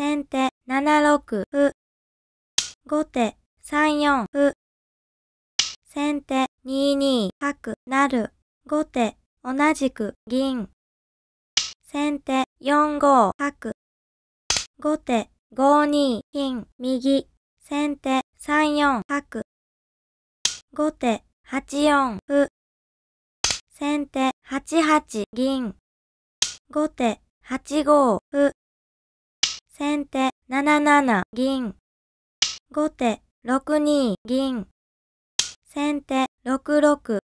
先手7六歩。後手3四歩。先手2二角成。後手同じく銀。先手4五角。後手5二金右。先手3四角。後手8四歩。先手8八銀。後手8五歩。先手7七銀。後手6二銀。先手6六歩。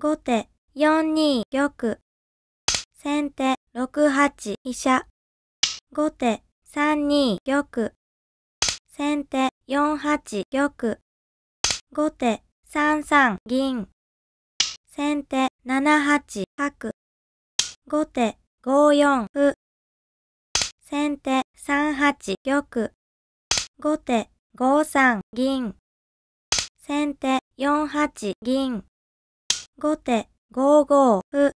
後手4二玉。先手6八飛車。後手3二玉。先手4八玉。後手3三銀。先手7八角。後手5四歩。先手3八玉。後手5三銀。先手4八銀。後手5五歩。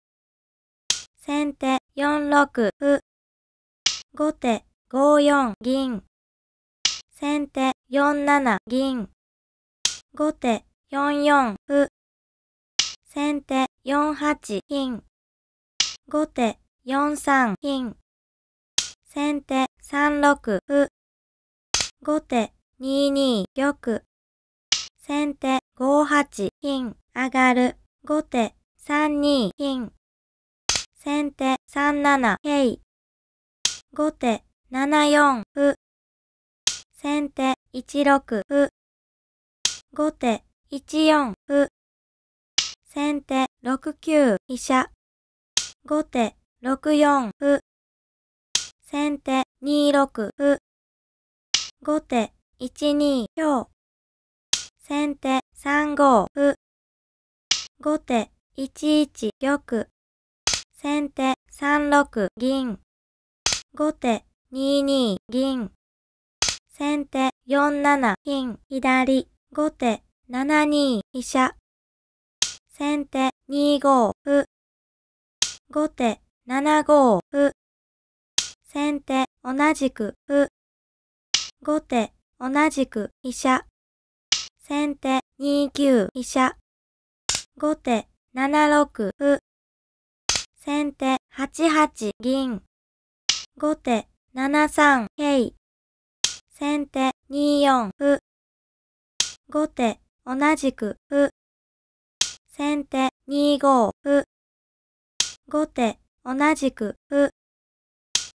先手4六歩。後手5四銀。先手4七銀。後手4四歩。先手4八金。後手4三金。先手3六歩。後手2二玉。先手5八金上がる。後手3二金。先手3七桂。後手7四歩。先手1六歩。後手1四歩。先手6九飛車。後手6四歩。先手2六歩。後手1二強。先手3五歩。後手1一玉。先手3六銀。後手2二銀。先手4七金左。後手7二飛車。先手2五歩。後手7五歩。同じくう。後手、同じく医者。先手、2九医者。後手、7六う。先手、8八銀。後手、7三桂。先手、2四う。後手、同じくう。先手、2五う。後手、同じくう。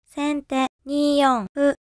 先手、2四歩。